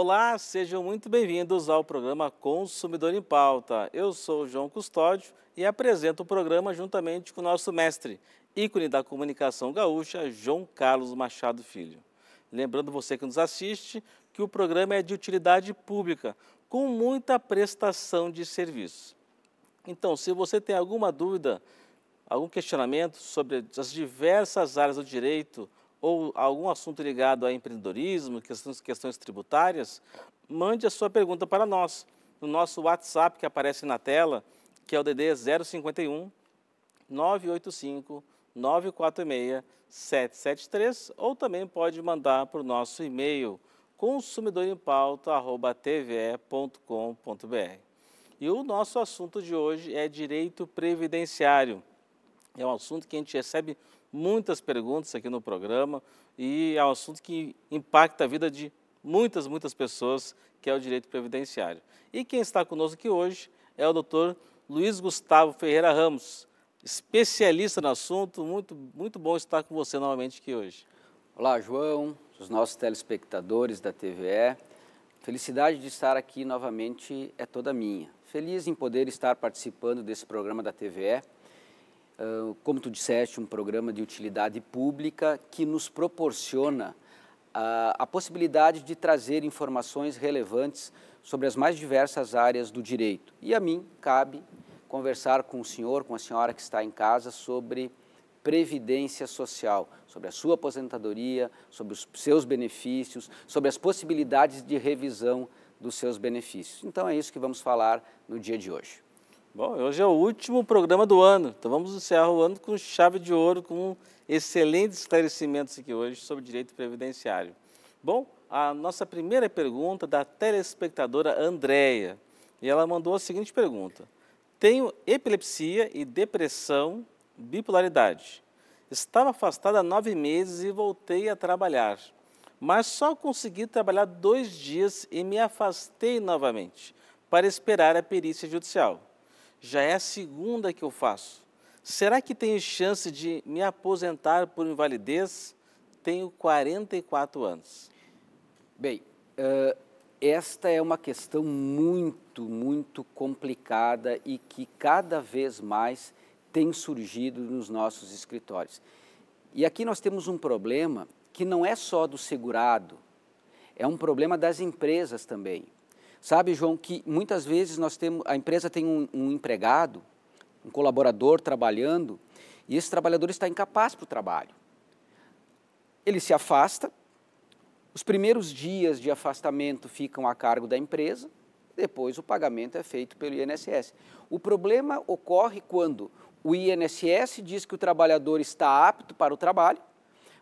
Olá, sejam muito bem-vindos ao programa Consumidor em Pauta. Eu sou João Custódio e apresento o programa juntamente com o nosso mestre, ícone da comunicação gaúcha, João Carlos Machado Filho. Lembrando você que nos assiste que o programa é de utilidade pública, com muita prestação de serviço. Então, se você tem alguma dúvida, algum questionamento sobre as diversas áreas do direito, ou algum assunto ligado a empreendedorismo, questões, questões tributárias, mande a sua pergunta para nós no nosso WhatsApp que aparece na tela, que é o DD 051 985 946 773, ou também pode mandar para o nosso e-mail consumidorempauta@tve.com.br. E o nosso assunto de hoje é direito previdenciário. É um assunto que a gente recebe muitas perguntas aqui no programa e é um assunto que impacta a vida de muitas, muitas pessoas, que é o direito previdenciário. E quem está conosco aqui hoje é o doutor Luiz Gustavo Ferreira Ramos, especialista no assunto. Muito, muito bom estar com você novamente aqui hoje. Olá, João, os nossos telespectadores da TVE. Felicidade de estar aqui novamente é toda minha. Feliz em poder estar participando desse programa da TVE ah, como tu disseste, um programa de utilidade pública que nos proporciona uh, a possibilidade de trazer informações relevantes sobre as mais diversas áreas do direito. E a mim cabe conversar com o senhor, com a senhora que está em casa, sobre previdência social, sobre a sua aposentadoria, sobre os seus benefícios, sobre as possibilidades de revisão dos seus benefícios. Então é isso que vamos falar no dia de hoje. Bom, hoje é o último programa do ano, então vamos encerrar o ano com chave de ouro, com excelentes esclarecimentos aqui hoje sobre direito previdenciário. Bom, a nossa primeira pergunta é da telespectadora Andréia, e ela mandou a seguinte pergunta. Tenho epilepsia e depressão, bipolaridade. Estava afastada há nove meses e voltei a trabalhar, mas só consegui trabalhar dois dias e me afastei novamente para esperar a perícia judicial. Já é a segunda que eu faço. Será que tenho chance de me aposentar por invalidez? Tenho 44 anos. Bem, uh, esta é uma questão muito, muito complicada e que cada vez mais tem surgido nos nossos escritórios. E aqui nós temos um problema que não é só do segurado, é um problema das empresas também. Sabe, João, que muitas vezes nós temos, a empresa tem um, um empregado, um colaborador trabalhando, e esse trabalhador está incapaz para o trabalho. Ele se afasta, os primeiros dias de afastamento ficam a cargo da empresa, depois o pagamento é feito pelo INSS. O problema ocorre quando o INSS diz que o trabalhador está apto para o trabalho,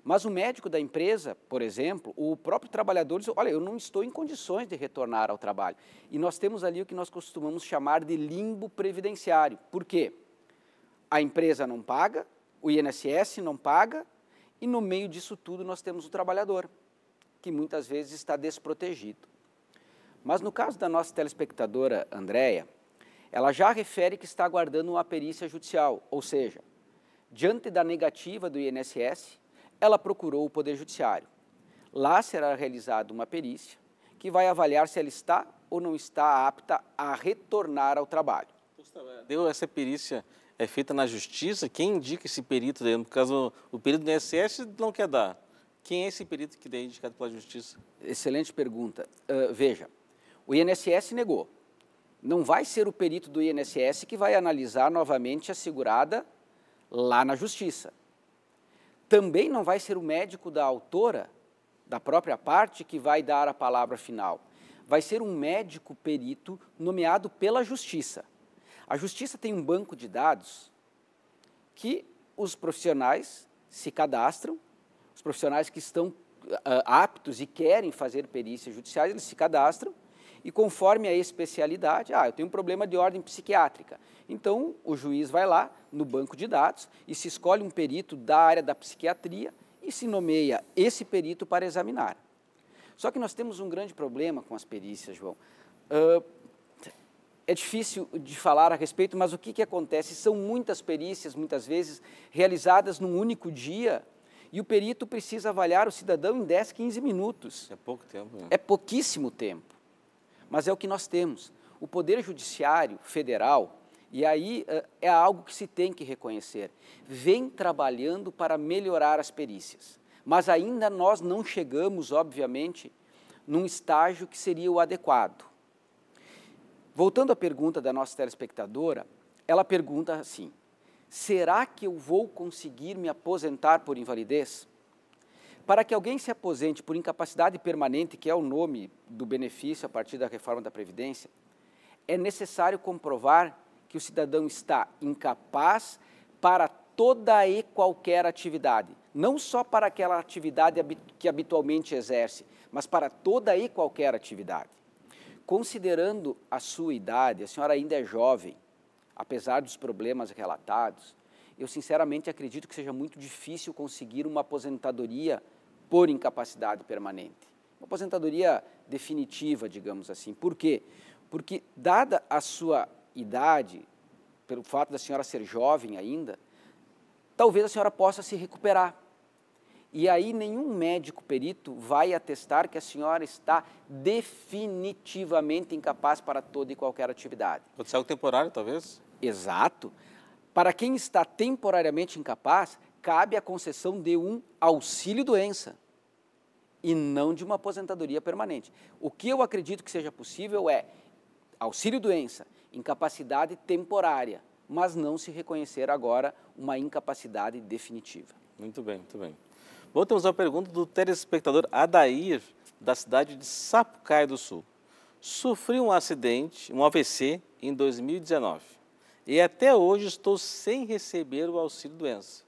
mas o médico da empresa, por exemplo, o próprio trabalhador diz: olha, eu não estou em condições de retornar ao trabalho. E nós temos ali o que nós costumamos chamar de limbo previdenciário. Por quê? A empresa não paga, o INSS não paga, e no meio disso tudo nós temos o trabalhador, que muitas vezes está desprotegido. Mas no caso da nossa telespectadora Andréia, ela já refere que está aguardando uma perícia judicial, ou seja, diante da negativa do INSS, ela procurou o Poder Judiciário. Lá será realizada uma perícia que vai avaliar se ela está ou não está apta a retornar ao trabalho. Deu essa perícia é feita na justiça? Quem indica esse perito? No caso, o perito do INSS não quer dar. Quem é esse perito que é indicado pela justiça? Excelente pergunta. Uh, veja, o INSS negou. Não vai ser o perito do INSS que vai analisar novamente a segurada lá na justiça também não vai ser o médico da autora, da própria parte, que vai dar a palavra final. Vai ser um médico perito nomeado pela Justiça. A Justiça tem um banco de dados que os profissionais se cadastram, os profissionais que estão uh, aptos e querem fazer perícias judiciais, eles se cadastram e conforme a especialidade, ah, eu tenho um problema de ordem psiquiátrica. Então, o juiz vai lá no banco de dados e se escolhe um perito da área da psiquiatria e se nomeia esse perito para examinar. Só que nós temos um grande problema com as perícias, João. Uh, é difícil de falar a respeito, mas o que, que acontece? São muitas perícias, muitas vezes, realizadas num único dia e o perito precisa avaliar o cidadão em 10, 15 minutos. É pouco tempo. Né? É pouquíssimo tempo mas é o que nós temos. O Poder Judiciário Federal, e aí eh, é algo que se tem que reconhecer, vem trabalhando para melhorar as perícias. Mas ainda nós não chegamos, obviamente, num estágio que seria o adequado. Voltando à pergunta da nossa telespectadora, ela pergunta assim: será que eu vou conseguir me aposentar por invalidez? Para que alguém se aposente por incapacidade permanente, que é o nome do benefício a partir da reforma da Previdência, é necessário comprovar que o cidadão está incapaz para toda e qualquer atividade, não só para aquela atividade que habitualmente exerce, mas para toda e qualquer atividade. Considerando a sua idade, a senhora ainda é jovem, apesar dos problemas relatados, eu sinceramente acredito que seja muito difícil conseguir uma aposentadoria por incapacidade permanente. Uma aposentadoria definitiva, digamos assim. Por quê? Porque, dada a sua idade, pelo fato da senhora ser jovem ainda, talvez a senhora possa se recuperar. E aí nenhum médico perito vai atestar que a senhora está definitivamente incapaz para toda e qualquer atividade. Pode ser algo temporário, talvez? Exato. Para quem está temporariamente incapaz, cabe a concessão de um auxílio doença e não de uma aposentadoria permanente. O que eu acredito que seja possível é auxílio doença, incapacidade temporária, mas não se reconhecer agora uma incapacidade definitiva. Muito bem, muito bem. Bom, temos uma pergunta do telespectador Adair, da cidade de Sapucaia do Sul. Sofri um acidente, um AVC, em 2019 e até hoje estou sem receber o auxílio doença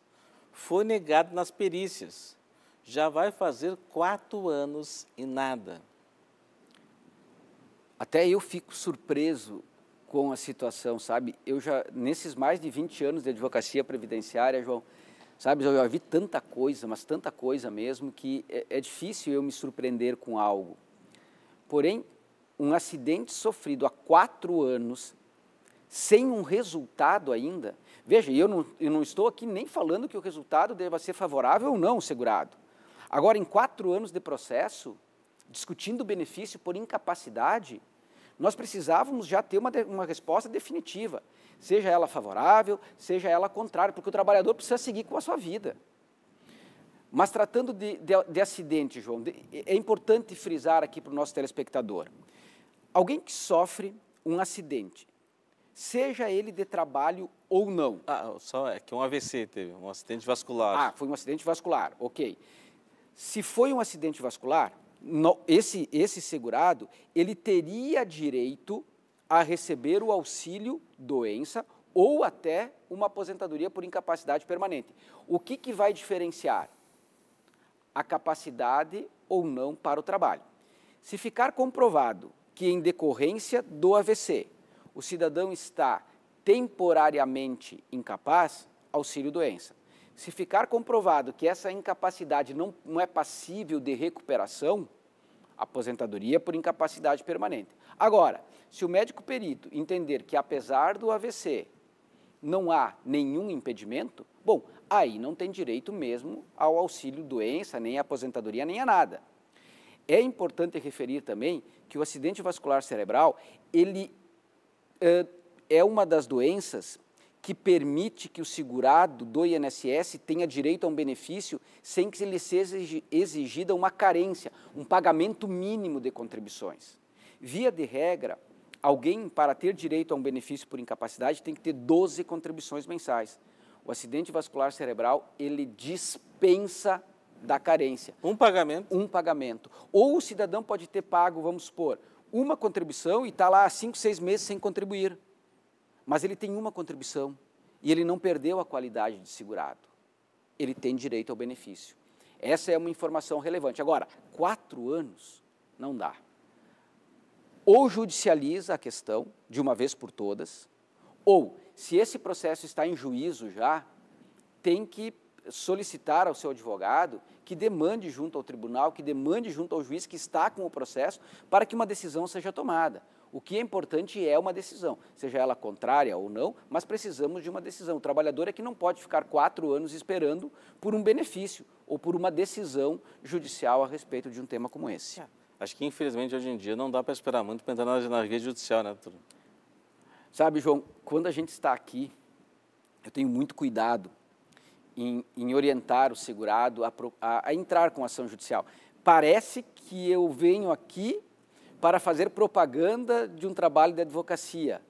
foi negado nas perícias. Já vai fazer quatro anos e nada. Até eu fico surpreso com a situação, sabe? Eu já, nesses mais de 20 anos de advocacia previdenciária, João, sabe, eu já vi tanta coisa, mas tanta coisa mesmo, que é, é difícil eu me surpreender com algo. Porém, um acidente sofrido há quatro anos sem um resultado ainda. Veja, eu não, eu não estou aqui nem falando que o resultado deva ser favorável ou não segurado. Agora, em quatro anos de processo, discutindo benefício por incapacidade, nós precisávamos já ter uma, uma resposta definitiva, seja ela favorável, seja ela contrária, porque o trabalhador precisa seguir com a sua vida. Mas tratando de, de, de acidente, João, de, é importante frisar aqui para o nosso telespectador. Alguém que sofre um acidente, seja ele de trabalho ou não. Ah, só é que um AVC teve, um acidente vascular. Ah, foi um acidente vascular, ok. Se foi um acidente vascular, no, esse, esse segurado, ele teria direito a receber o auxílio doença ou até uma aposentadoria por incapacidade permanente. O que, que vai diferenciar? A capacidade ou não para o trabalho. Se ficar comprovado que em decorrência do AVC o cidadão está temporariamente incapaz, auxílio-doença. Se ficar comprovado que essa incapacidade não, não é passível de recuperação, aposentadoria por incapacidade permanente. Agora, se o médico perito entender que apesar do AVC não há nenhum impedimento, bom, aí não tem direito mesmo ao auxílio doença, nem à aposentadoria, nem a nada. É importante referir também que o acidente vascular cerebral, ele é uma das doenças que permite que o segurado do INSS tenha direito a um benefício sem que lhe seja exigida uma carência, um pagamento mínimo de contribuições. Via de regra, alguém, para ter direito a um benefício por incapacidade, tem que ter 12 contribuições mensais. O acidente vascular cerebral, ele dispensa da carência. Um pagamento? Um pagamento. Ou o cidadão pode ter pago, vamos supor, uma contribuição e está lá há cinco, seis meses sem contribuir. Mas ele tem uma contribuição e ele não perdeu a qualidade de segurado. Ele tem direito ao benefício. Essa é uma informação relevante. Agora, quatro anos não dá. Ou judicializa a questão de uma vez por todas, ou, se esse processo está em juízo já, tem que solicitar ao seu advogado que demande junto ao tribunal, que demande junto ao juiz que está com o processo, para que uma decisão seja tomada. O que é importante é uma decisão, seja ela contrária ou não, mas precisamos de uma decisão. O trabalhador é que não pode ficar quatro anos esperando por um benefício ou por uma decisão judicial a respeito de um tema como esse. É. Acho que, infelizmente, hoje em dia não dá para esperar muito para entrar na rede judicial, né, doutor? Sabe, João, quando a gente está aqui, eu tenho muito cuidado em, em orientar o segurado a, a, a entrar com ação judicial. Parece que eu venho aqui para fazer propaganda de um trabalho de advocacia.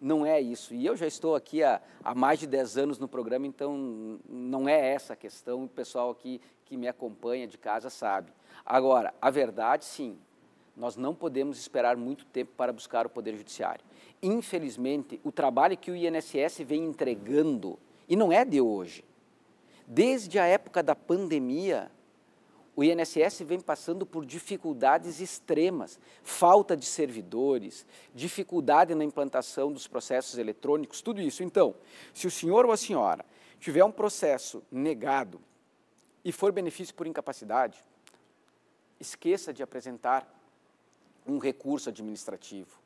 Não é isso. E eu já estou aqui há, há, mais de 10 anos no programa, então não é essa a questão. O pessoal aqui que me acompanha de casa sabe. Agora, a verdade, sim, nós não podemos esperar muito tempo para buscar o Poder Judiciário. Infelizmente, o trabalho que o INSS vem entregando, e não é de hoje, Desde a época da pandemia, o INSS vem passando por dificuldades extremas, falta de servidores, dificuldade na implantação dos processos eletrônicos, tudo isso. Então, se o senhor ou a senhora tiver um processo negado e for benefício por incapacidade, esqueça de apresentar um recurso administrativo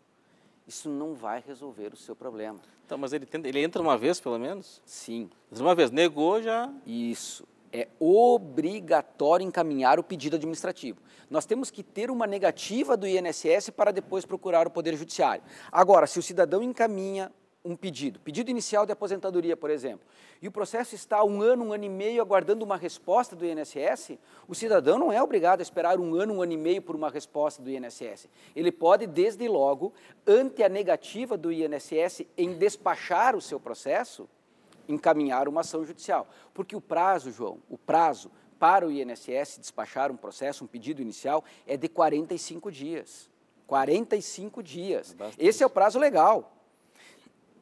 isso não vai resolver o seu problema. Então, mas ele, tenta, ele entra uma vez, pelo menos? Sim. Entra uma vez, negou já. Isso. É obrigatório encaminhar o pedido administrativo. Nós temos que ter uma negativa do INSS para depois procurar o Poder Judiciário. Agora, se o cidadão encaminha um pedido, pedido inicial de aposentadoria, por exemplo, e o processo está um ano, um ano e meio aguardando uma resposta do INSS, o cidadão não é obrigado a esperar um ano, um ano e meio por uma resposta do INSS. Ele pode, desde logo, ante a negativa do INSS em despachar o seu processo, encaminhar uma ação judicial. Porque o prazo, João, o prazo para o INSS despachar um processo, um pedido inicial, é de 45 dias. 45 dias. É bastante. Esse é o prazo legal.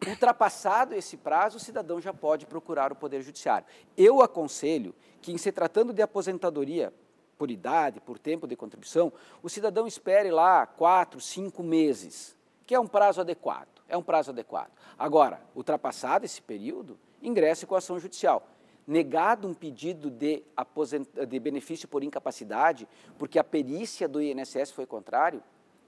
Ultrapassado esse prazo, o cidadão já pode procurar o Poder Judiciário. Eu aconselho que, em se tratando de aposentadoria por idade, por tempo de contribuição, o cidadão espere lá quatro, cinco meses, que é um prazo adequado. É um prazo adequado. Agora, ultrapassado esse período, ingresse com a ação judicial negado um pedido de, aposent... de, benefício por incapacidade, porque a perícia do INSS foi contrário,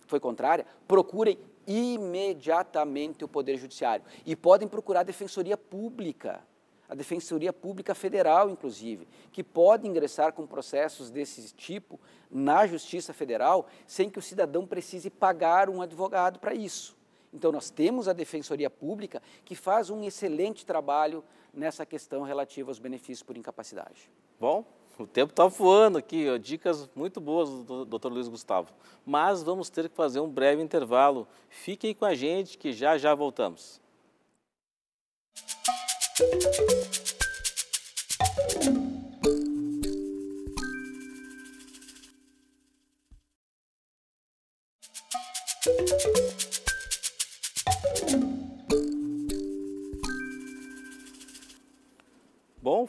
foi contrária, procurem imediatamente o Poder Judiciário. E podem procurar a Defensoria Pública, a Defensoria Pública Federal, inclusive, que pode ingressar com processos desse tipo na Justiça Federal sem que o cidadão precise pagar um advogado para isso. Então, nós temos a Defensoria Pública, que faz um excelente trabalho nessa questão relativa aos benefícios por incapacidade. Bom, o tempo está voando aqui, ó, dicas muito boas do Dr. Luiz Gustavo. Mas vamos ter que fazer um breve intervalo. Fiquem com a gente que já já voltamos. Música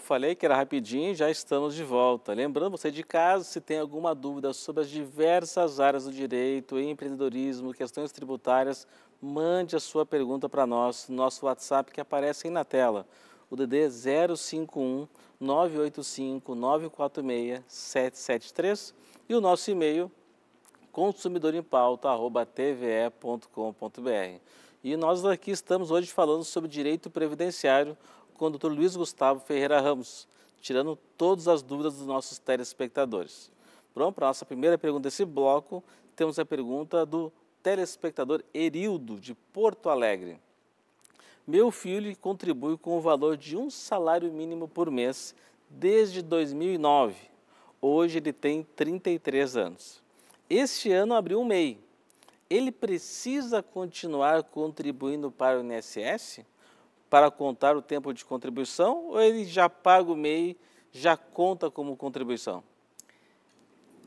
falei que era rapidinho, já estamos de volta. Lembrando você de casa, se tem alguma dúvida sobre as diversas áreas do direito, empreendedorismo, questões tributárias, mande a sua pergunta para nós, nosso WhatsApp que aparece aí na tela. O DD 051 985 946 773 e o nosso e-mail consumidorempauta@tve.com.br. E nós aqui estamos hoje falando sobre direito previdenciário, com o Dr. Luiz Gustavo Ferreira Ramos, tirando todas as dúvidas dos nossos telespectadores. Pronto, para a nossa primeira pergunta desse bloco, temos a pergunta do telespectador Erildo, de Porto Alegre. Meu filho contribui com o valor de um salário mínimo por mês desde 2009. Hoje ele tem 33 anos. Este ano abriu um MEI. Ele precisa continuar contribuindo para o INSS? para contar o tempo de contribuição ou ele já paga o MEI, já conta como contribuição?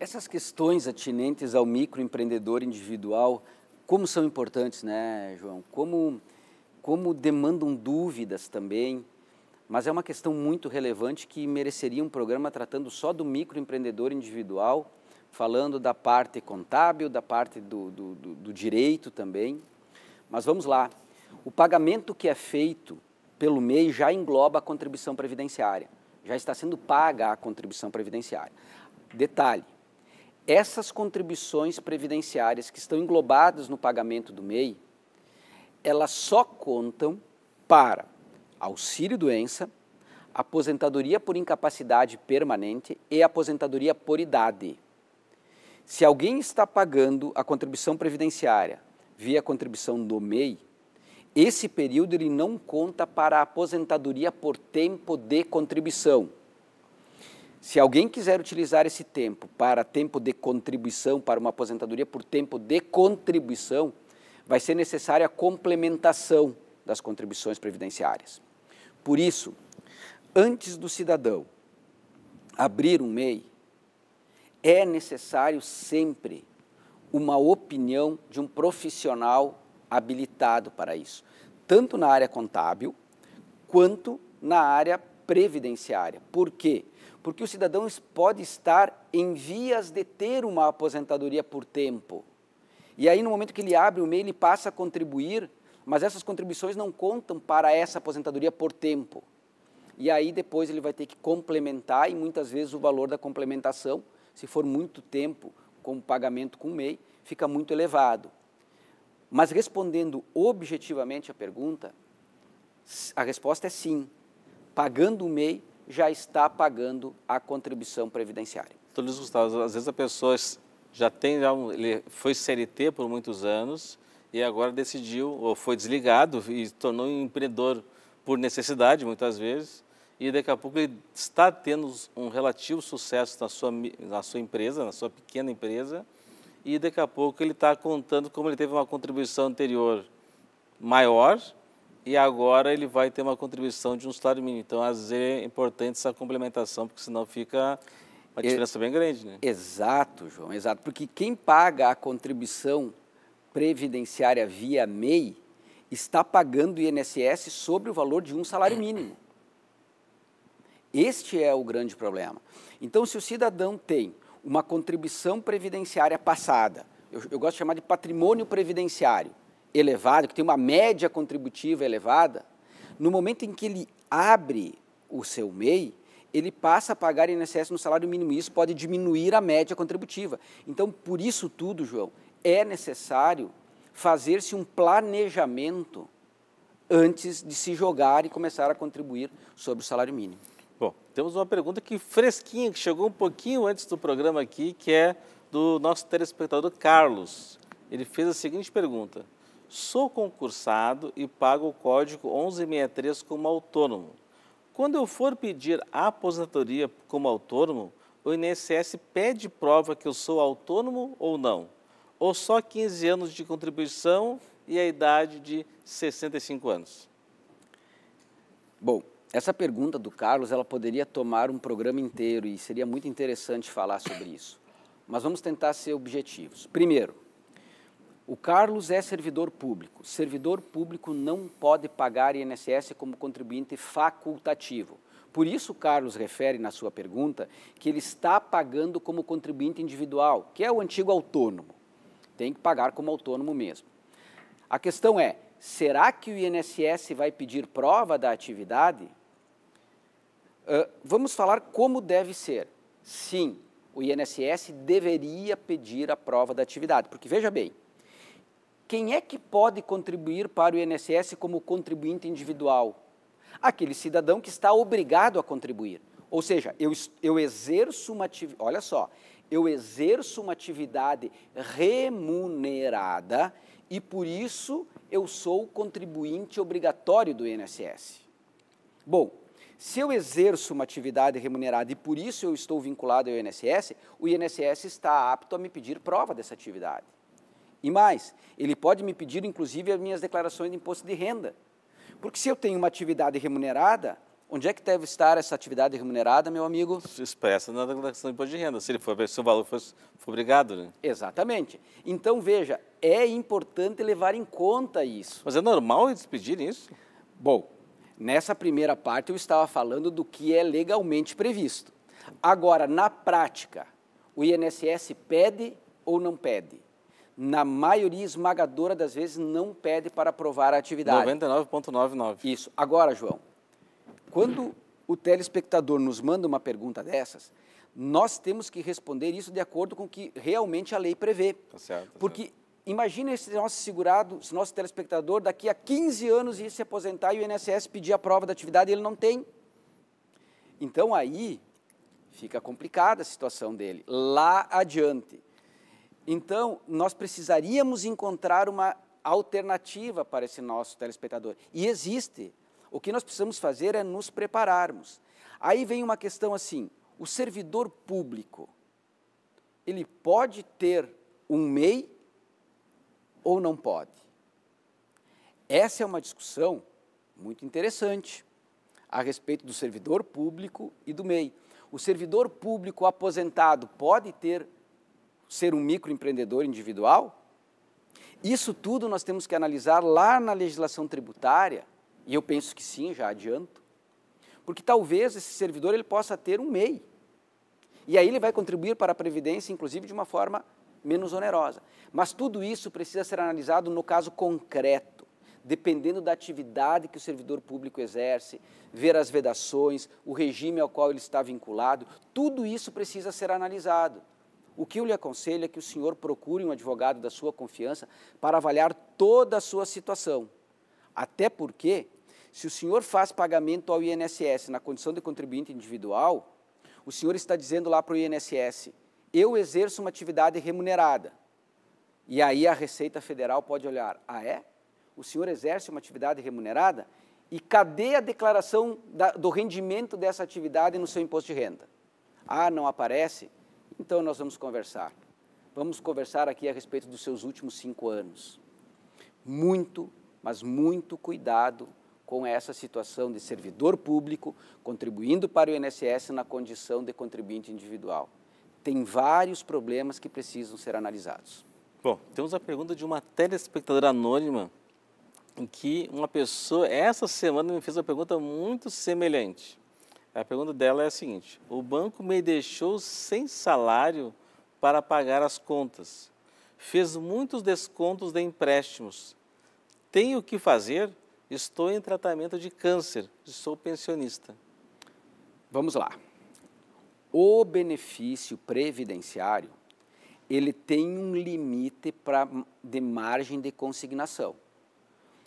Essas questões atinentes ao microempreendedor individual, como são importantes, né, João? Como, como demandam dúvidas também, mas é uma questão muito relevante que mereceria um programa tratando só do microempreendedor individual, falando da parte contábil, da parte do, do, do direito também. Mas vamos lá, o pagamento que é feito pelo MEI já engloba a contribuição previdenciária, já está sendo paga a contribuição previdenciária. Detalhe: essas contribuições previdenciárias que estão englobadas no pagamento do MEI, elas só contam para auxílio-doença, aposentadoria por incapacidade permanente e aposentadoria por idade. Se alguém está pagando a contribuição previdenciária via contribuição do MEI, esse período ele não conta para a aposentadoria por tempo de contribuição. Se alguém quiser utilizar esse tempo para tempo de contribuição, para uma aposentadoria por tempo de contribuição, vai ser necessária a complementação das contribuições previdenciárias. Por isso, antes do cidadão abrir um MEI, é necessário sempre uma opinião de um profissional habilitado para isso, tanto na área contábil quanto na área previdenciária. Por quê? Porque o cidadão pode estar em vias de ter uma aposentadoria por tempo. E aí, no momento que ele abre o MEI, ele passa a contribuir, mas essas contribuições não contam para essa aposentadoria por tempo. E aí, depois, ele vai ter que complementar, e muitas vezes o valor da complementação, se for muito tempo com o pagamento com o MEI, fica muito elevado. Mas respondendo objetivamente a pergunta, a resposta é sim. Pagando o MEI, já está pagando a contribuição previdenciária. Então, Luiz Gustavo, às vezes a pessoa já tem, já ele foi CLT por muitos anos e agora decidiu, ou foi desligado e tornou um empreendedor por necessidade, muitas vezes, e daqui a pouco ele está tendo um relativo sucesso na sua, na sua empresa, na sua pequena empresa, e daqui a pouco ele está contando como ele teve uma contribuição anterior maior e agora ele vai ter uma contribuição de um salário mínimo. Então, às vezes é importante essa complementação, porque senão fica uma diferença bem grande, né? Exato, João, exato. Porque quem paga a contribuição previdenciária via MEI está pagando o INSS sobre o valor de um salário mínimo. Este é o grande problema. Então, se o cidadão tem uma contribuição previdenciária passada, eu, eu gosto de chamar de patrimônio previdenciário elevado, que tem uma média contributiva elevada, no momento em que ele abre o seu MEI, ele passa a pagar INSS no salário mínimo e isso pode diminuir a média contributiva. Então, por isso tudo, João, é necessário fazer-se um planejamento antes de se jogar e começar a contribuir sobre o salário mínimo. Bom, temos uma pergunta que fresquinha, que chegou um pouquinho antes do programa aqui, que é do nosso telespectador Carlos. Ele fez a seguinte pergunta: Sou concursado e pago o código 1163 como autônomo. Quando eu for pedir a aposentadoria como autônomo, o INSS pede prova que eu sou autônomo ou não? Ou só 15 anos de contribuição e a idade de 65 anos? Bom, essa pergunta do Carlos, ela poderia tomar um programa inteiro e seria muito interessante falar sobre isso. Mas vamos tentar ser objetivos. Primeiro, o Carlos é servidor público. Servidor público não pode pagar INSS como contribuinte facultativo. Por isso, o Carlos refere na sua pergunta que ele está pagando como contribuinte individual, que é o antigo autônomo. Tem que pagar como autônomo mesmo. A questão é: será que o INSS vai pedir prova da atividade? Ah, vamos falar como deve ser. Sim, o INSS deveria pedir a prova da atividade, porque veja bem, quem é que pode contribuir para o INSS como contribuinte individual? Aquele cidadão que está obrigado a contribuir. Ou seja, eu, eu exerço uma atividade, olha só, eu exerço uma atividade remunerada e por isso eu sou contribuinte obrigatório do INSS. Bom, se eu exerço uma atividade remunerada e por isso eu estou vinculado ao INSS, o INSS está apto a me pedir prova dessa atividade. E mais, ele pode me pedir inclusive as minhas declarações de imposto de renda. Porque se eu tenho uma atividade remunerada, Onde é que deve estar essa atividade remunerada, meu amigo? Se expressa na declaração de imposto de renda, se, ele for, se o valor for, for obrigado, né? Exatamente. Então, veja, é importante levar em conta isso. Mas é normal eles pedirem isso? Bom, Nessa primeira parte, eu estava falando do que é legalmente previsto. Agora, na prática, o INSS pede ou não pede? Na maioria esmagadora das vezes, não pede para aprovar a atividade. 99,99. Isso. Agora, João, quando o telespectador nos manda uma pergunta dessas, nós temos que responder isso de acordo com o que realmente a lei prevê. Tá certo. Tá porque certo Imagina esse nosso segurado, esse nosso telespectador, daqui a 15 anos ir se aposentar e o INSS pedir a prova da atividade e ele não tem. Então aí fica complicada a situação dele, lá adiante. Então, nós precisaríamos encontrar uma alternativa para esse nosso telespectador. E existe. O que nós precisamos fazer é nos prepararmos. Aí vem uma questão assim: o servidor público, ele pode ter um MEI ou não pode? Essa é uma discussão muito interessante a respeito do servidor público e do MEI. O servidor público aposentado pode ter ser um microempreendedor individual? Isso tudo nós temos que analisar lá na legislação tributária, e eu penso que sim, já adianto, porque talvez esse servidor ele possa ter um MEI. E aí ele vai contribuir para a previdência inclusive de uma forma menos onerosa. Mas tudo isso precisa ser analisado no caso concreto, dependendo da atividade que o servidor público exerce, ver as vedações, o regime ao qual ele está vinculado, tudo isso precisa ser analisado. O que eu lhe aconselho é que o senhor procure um advogado da sua confiança para avaliar toda a sua situação. Até porque, se o senhor faz pagamento ao INSS na condição de contribuinte individual, o senhor está dizendo lá para o INSS, eu exerço uma atividade remunerada. E aí a Receita Federal pode olhar: ah, é? O senhor exerce uma atividade remunerada? E cadê a declaração da, do rendimento dessa atividade no seu imposto de renda? Ah, não aparece? Então nós vamos conversar. Vamos conversar aqui a respeito dos seus últimos cinco anos. Muito, mas muito cuidado com essa situação de servidor público contribuindo para o INSS na condição de contribuinte individual tem vários problemas que precisam ser analisados. Bom, temos a pergunta de uma telespectadora anônima, em que uma pessoa, essa semana, me fez uma pergunta muito semelhante. A pergunta dela é a seguinte: O banco me deixou sem salário para pagar as contas. Fez muitos descontos de empréstimos. Tenho o que fazer? Estou em tratamento de câncer. Sou pensionista. Vamos lá o benefício previdenciário ele tem um limite pra, de margem de consignação.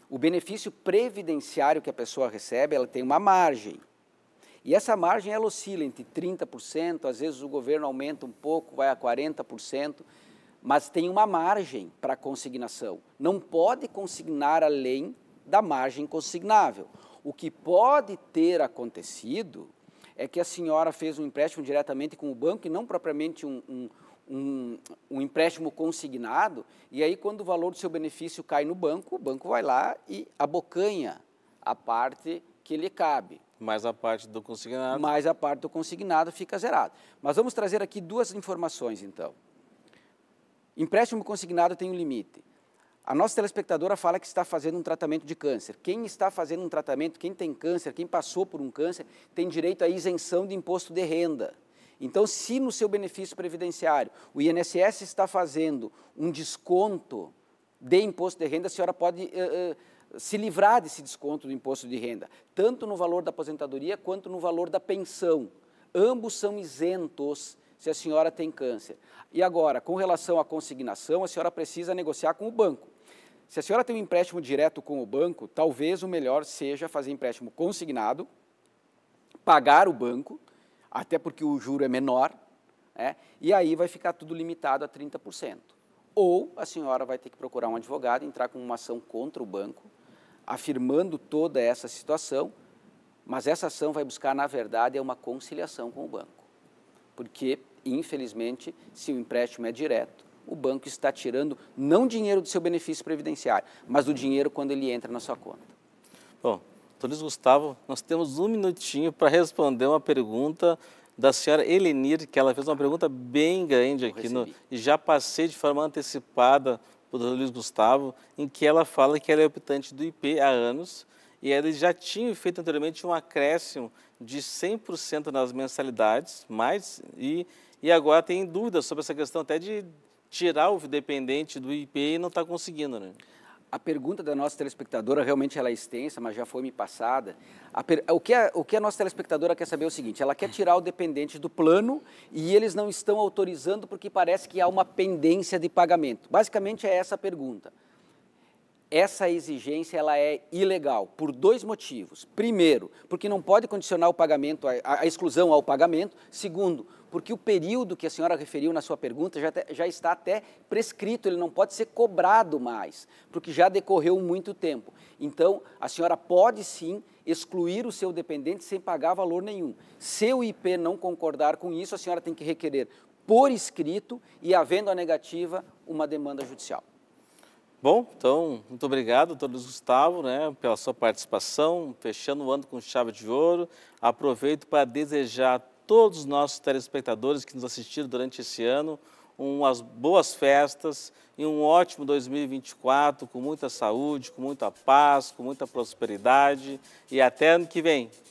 O benefício previdenciário que a pessoa recebe, ela tem uma margem. E essa margem ela oscila entre 30%, às vezes o governo aumenta um pouco, vai a 40%, mas tem uma margem para consignação. Não pode consignar além da margem consignável. O que pode ter acontecido é que a senhora fez um empréstimo diretamente com o banco e não propriamente um, um um, um, empréstimo consignado, e aí quando o valor do seu benefício cai no banco, o banco vai lá e abocanha a parte que lhe cabe. Mais a parte do consignado. Mais a parte do consignado fica zerado. Mas vamos trazer aqui duas informações, então. Empréstimo consignado tem um limite. A nossa telespectadora fala que está fazendo um tratamento de câncer. Quem está fazendo um tratamento, quem tem câncer, quem passou por um câncer, tem direito à isenção de imposto de renda. Então, se no seu benefício previdenciário o INSS está fazendo um desconto de imposto de renda, a senhora pode uh, uh, se livrar desse desconto do imposto de renda, tanto no valor da aposentadoria quanto no valor da pensão. Ambos são isentos se a senhora tem câncer. E agora, com relação à consignação, a senhora precisa negociar com o banco. Se a senhora tem um empréstimo direto com o banco, talvez o melhor seja fazer empréstimo consignado, pagar o banco, até porque o juro é menor, né? e aí vai ficar tudo limitado a 30%. Ou a senhora vai ter que procurar um advogado, entrar com uma ação contra o banco, afirmando toda essa situação, mas essa ação vai buscar, na verdade, é uma conciliação com o banco. Porque, infelizmente, se o empréstimo é direto, o banco está tirando não dinheiro do seu benefício previdenciário, mas do dinheiro quando ele entra na sua conta. Bom, doutor Luiz Gustavo, nós temos um minutinho para responder uma pergunta da senhora Elenir, que ela fez uma pergunta bem grande aqui no, e já passei de forma antecipada para o doutor Luiz Gustavo, em que ela fala que ela é optante do IP há anos e ela já tinha feito anteriormente um acréscimo de 100% nas mensalidades, mais, e, e agora tem dúvidas sobre essa questão até de tirar o dependente do IP e não está conseguindo, né? A pergunta da nossa telespectadora realmente ela é extensa, mas já foi me passada. A per... o, que a... o que a nossa telespectadora quer saber é o seguinte: ela quer tirar o dependente do plano e eles não estão autorizando porque parece que há uma pendência de pagamento. Basicamente é essa a pergunta. Essa exigência ela é ilegal por dois motivos. Primeiro, porque não pode condicionar o pagamento, a, a exclusão ao pagamento. Segundo, porque o período que a senhora referiu na sua pergunta já, te, já está até prescrito, ele não pode ser cobrado mais, porque já decorreu muito tempo. Então, a senhora pode sim excluir o seu dependente sem pagar valor nenhum. Se o IP não concordar com isso, a senhora tem que requerer por escrito e, havendo a negativa, uma demanda judicial. Bom, então, muito obrigado, doutor Luiz Gustavo, né, pela sua participação, fechando o ano com chave de ouro. Aproveito para desejar a todos os nossos telespectadores que nos assistiram durante esse ano umas boas festas e um ótimo 2024 com muita saúde, com muita paz, com muita prosperidade e até ano que vem.